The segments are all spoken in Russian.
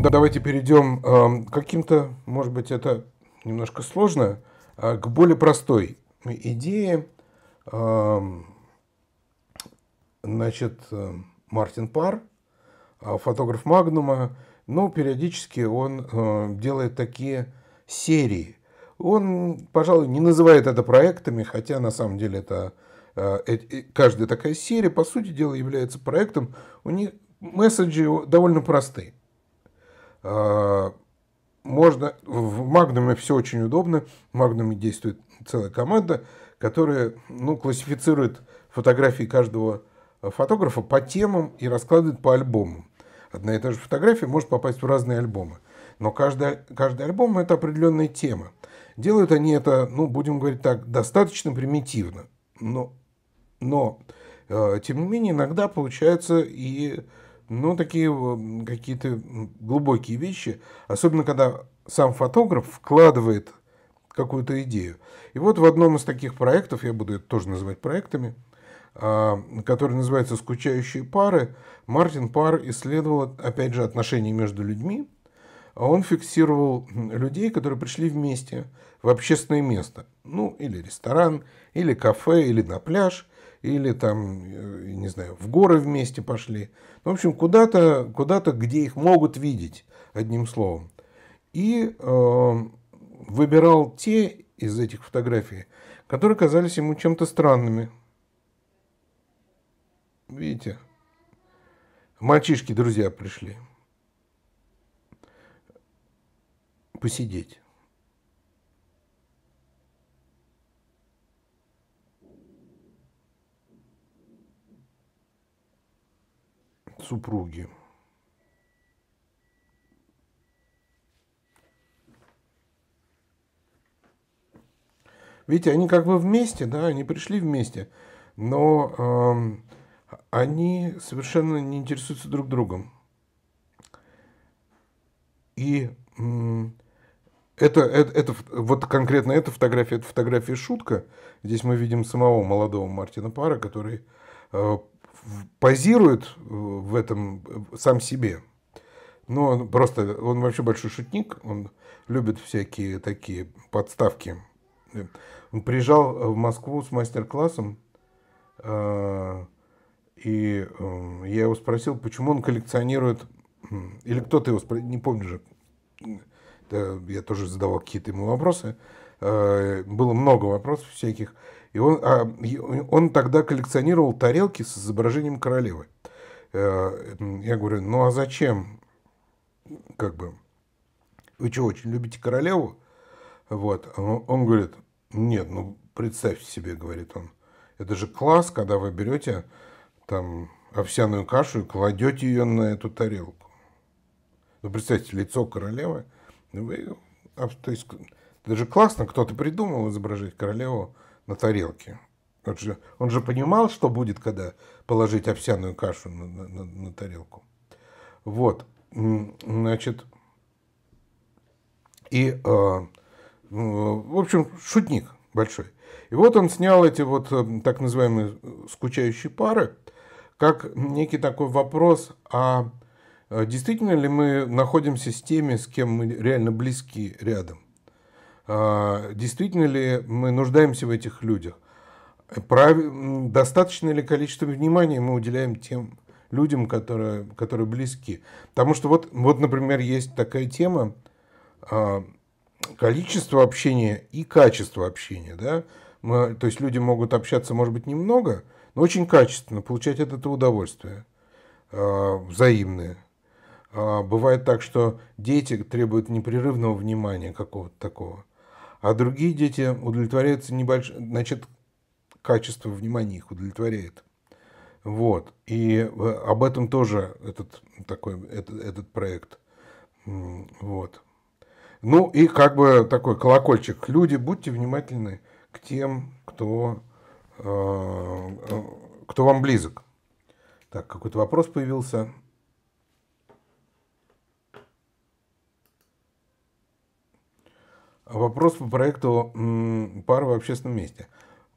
Да, давайте перейдем э, каким-то, может быть, это немножко сложно, э, а, к более простой идее. Э, значит, э, Мартин Пар, э, фотограф Магнума, ну периодически он э, делает такие серии. Он, пожалуй, не называет это проектами, хотя на самом деле это э, э, э каждая такая серия, по сути дела, является проектом. У них месседжи довольно простые. А, можно, в Магнуме все очень удобно, в Магнуме действует целая команда, которая ну, классифицирует фотографии каждого э, фотографа по темам и раскладывает по альбомам. Одна и та же фотография может попасть в разные альбомы. Но каждый, каждый альбом – это определенная тема. Делают они это, ну, будем говорить так, достаточно примитивно. Но, но э, тем не менее, иногда получается и ну, такие э, какие-то глубокие вещи, особенно когда сам фотограф вкладывает какую-то идею. И вот в одном из таких проектов, я буду это тоже называть проектами, а, который называется «Скучающие пары», Мартин Пар исследовал, опять же, отношения между людьми. А он фиксировал людей, которые пришли вместе в общественное место. Ну, или ресторан, или кафе, или на пляж – или там, э, не знаю, в горы вместе пошли. Ну, в общем, куда-то, куда-то, где их могут видеть, одним словом. И э, выбирал те из этих фотографий, которые казались ему чем-то странными. Видите? Мальчишки, друзья, пришли. Посидеть. супруги. Видите, они как бы вместе, да, они пришли вместе, но э, они совершенно не интересуются друг другом. И э, это, это, это, вот конкретно эта фотография, это фотография шутка. Здесь мы видим самого молодого Мартина Пара, который э, позирует э, в этом э, сам себе. Но он просто, он вообще большой шутник, он любит всякие такие подставки. Э, он приезжал в Москву с мастер-классом, и я его спросил, почему он коллекционирует, или кто-то его спросил, не помню же, я тоже задавал какие-то ему вопросы, было много вопросов всяких, и он, а, он тогда коллекционировал тарелки с изображением королевы. Э, я говорю, ну а зачем? Как бы, вы что, очень любите королеву? Вот. Он говорит, нет, ну представьте себе, говорит он, это же класс, когда вы берете там овсяную кашу и кладете ее на эту тарелку. Ну, представьте, лицо королевы. Вы, то есть, это же классно, кто-то придумал изображать королеву на тарелке. Он же, он же понимал, что будет, когда положить овсяную кашу на, на, на тарелку. Вот, значит, и, э, в общем, шутник большой. И вот он снял эти вот э, так называемые скучающие пары, как некий такой вопрос, а, а действительно ли мы находимся с теми, с кем мы реально близки рядом? А, действительно ли мы нуждаемся в этих людях? Прав... Достаточно ли количество внимания мы уделяем тем людям, которые, которые близки? Потому что вот, вот, например, есть такая тема а, количество общения и качество общения. Да? Мы, то есть люди могут общаться, может быть, немного, но очень качественно, получать от этого удовольствие а, взаимные. Бывает так, что дети требуют непрерывного внимания какого-то такого а другие дети удовлетворяются небольш... значит, качество внимания их удовлетворяет. Вот. И э, об этом тоже этот, такой, этот, этот проект. Вот. Ну и как бы такой колокольчик. Люди, будьте внимательны к тем, кто, э, э кто вам близок. Так, какой-то вопрос появился. Вопрос по проекту пар в общественном месте.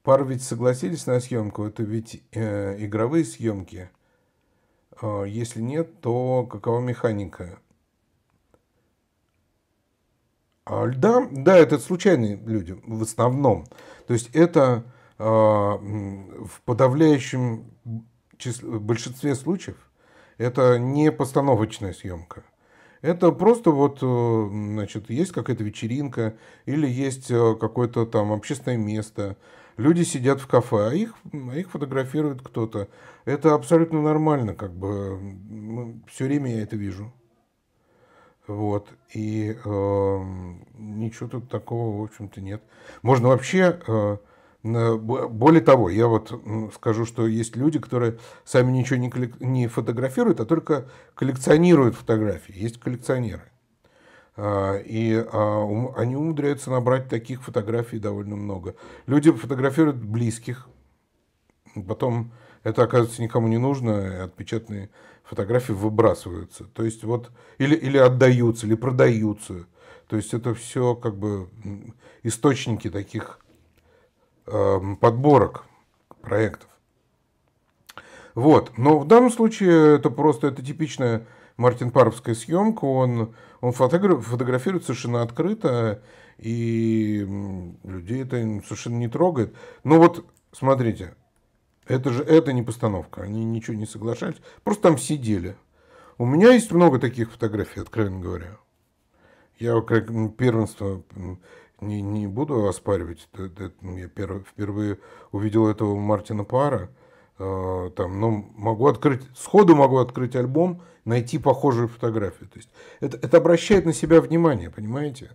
Пар ведь согласились на съемку, это ведь э, игровые съемки. Э, если нет, то какова механика? А, да, да, это случайные люди в основном. То есть это э, в подавляющем числе, большинстве случаев это не постановочная съемка. Это просто вот, э, значит, есть какая-то вечеринка или есть э, какое-то там общественное место. Люди сидят в кафе, а их, а их фотографирует кто-то. Это абсолютно нормально, как бы. Ну, Все время я это вижу. Вот. И э, ничего тут такого, в общем-то, нет. Можно вообще... Э, Э, более того, я вот скажу, что есть люди, которые сами ничего не, коллек... не фотографируют, а только коллекционируют фотографии. Есть коллекционеры. А, и а, они умудряются набрать таких фотографий довольно много. Люди фотографируют близких, потом это оказывается никому не нужно, и отпечатанные фотографии выбрасываются. То есть вот или, или отдаются, или продаются. То есть это все как бы источники таких Эм, подборок проектов. Вот. Но в данном случае это просто это типичная Мартин Паровская съемка. Он, он фотограф, фотографирует совершенно открыто, и людей это совершенно не трогает. Но вот, смотрите, это же это не постановка. Они ничего не соглашались. Просто там сидели. У меня есть много таких фотографий, откровенно говоря. Я как первенство не, не буду оспаривать. Это, это, я первый, впервые увидел этого Мартина Пара. Э, там, ну, могу открыть, сходу могу открыть альбом, найти похожую фотографию. То есть это, это обращает на себя внимание, понимаете?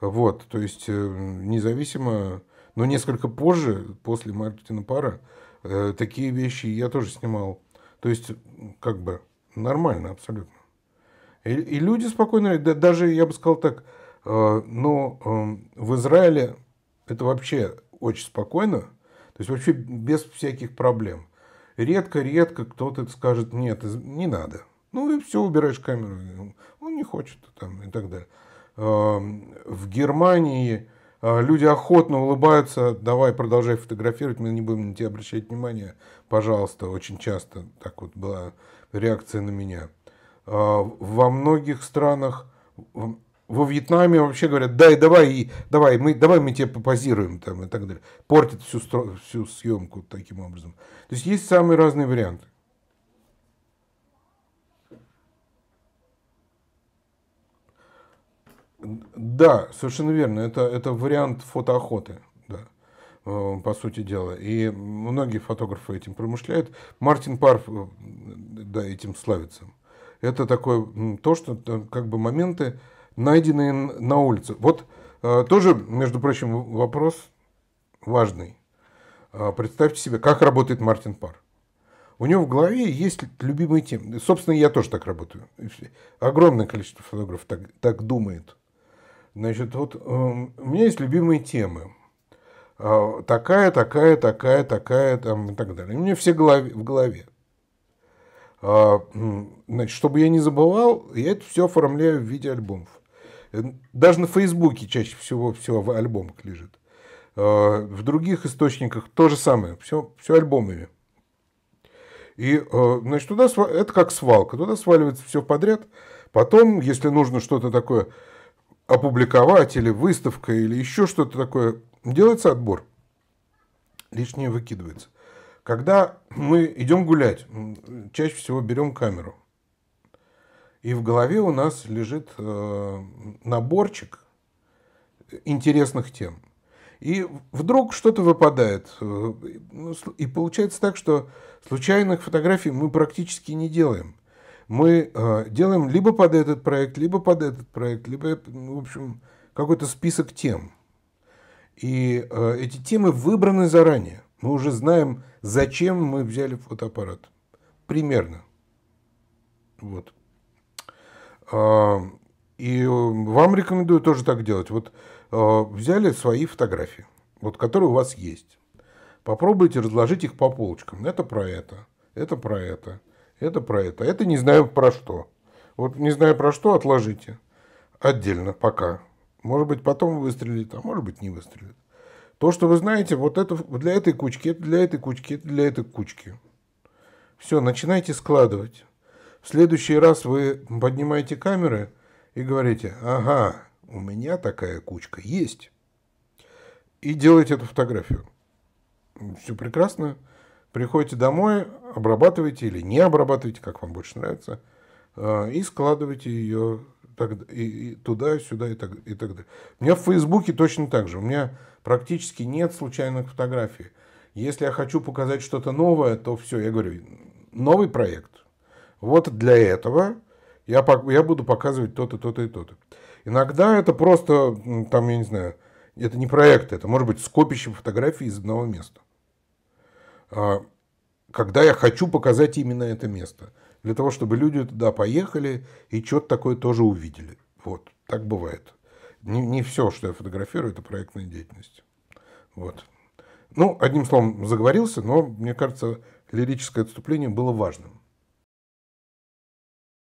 Вот, то есть э, независимо, но несколько позже, после Мартина Пара, э, такие вещи я тоже снимал. То есть, как бы, нормально абсолютно. И, и люди спокойно, да, даже, я бы сказал так, Э, но эм, в Израиле это вообще очень спокойно, то есть вообще без всяких проблем. Редко-редко кто-то скажет, нет, не надо. Ну и все, убираешь камеру. Ну, он не хочет там и так далее. Эм, в Германии э, люди охотно улыбаются, давай продолжай фотографировать, мы не будем на тебя обращать внимания, пожалуйста. Очень часто так вот была реакция на меня. Э, во многих странах во Вьетнаме вообще говорят, дай, давай, и, давай, мы, давай мы тебе попозируем там и так далее. Портят всю, стро, всю съемку таким образом. То есть есть самые разные варианты. Да, совершенно верно. Это, это вариант фотоохоты, да, э, по сути дела. И многие фотографы этим промышляют. Мартин Парф э, да, этим славится. Это такое то, что э, как бы моменты, найденные на улице. Вот э, тоже, между прочим, вопрос важный. Э, представьте себе, как работает Мартин Пар. У него в голове есть любимые темы. Собственно, я тоже так работаю. Огромное количество фотографов так, так думает. Значит, вот эм, у меня есть любимые темы. Э, такая, такая, такая, такая, там и так далее. У меня все в голове. Значит, чтобы я не забывал, я это все оформляю в виде альбомов. Даже на Фейсбуке чаще всего все в альбомах лежит. А, в других источниках то же самое, все, все альбомами. И, а, значит, туда это как свалка, туда сваливается все подряд. Потом, если нужно что-то такое опубликовать, или выставка, или еще что-то такое, делается отбор. Лишнее выкидывается. Когда мы идем гулять, чаще всего берем камеру. И в голове у нас лежит э, наборчик интересных тем. И вдруг что-то выпадает. Э, ну, и получается так, что случайных фотографий мы практически не делаем. Мы э, делаем либо под этот проект, либо под этот проект, либо, ну, в общем, какой-то список тем. И эти темы выбраны заранее. Мы уже знаем, зачем мы взяли фотоаппарат. Примерно. Вот. А, и э, вам рекомендую тоже так делать. Вот э, взяли свои фотографии, вот которые у вас есть. Попробуйте разложить их по полочкам. Это про это, это про это, это про это. Это не знаю про что. Вот не знаю про что, отложите. Отдельно пока. Может быть, потом выстрелит, а может быть, не выстрелит. То, что вы знаете, вот это для этой кучки, это для этой кучки, это для этой кучки. Все, начинайте складывать. В следующий раз вы поднимаете камеры и говорите «Ага, у меня такая кучка есть». И делаете эту фотографию. Все прекрасно. Приходите домой, обрабатывайте или не обрабатывайте, как вам больше нравится, а, и складывайте ее туда, сюда и так, и так далее. У меня в Фейсбуке точно так же. У меня практически нет случайных фотографий. Если я хочу показать что-то новое, то все, я говорю, новый проект, вот для этого я, я буду показывать то-то, то-то и то-то. Иногда это просто, там, я не знаю, это не проект, это может быть скопище фотографий из одного места. А, когда я хочу показать именно это место. Для того, чтобы люди туда поехали и что-то такое тоже увидели. Вот, так бывает. Не, не все, что я фотографирую, это проектная деятельность. Вот. Ну, одним словом, заговорился, но, мне кажется, лирическое отступление было важным.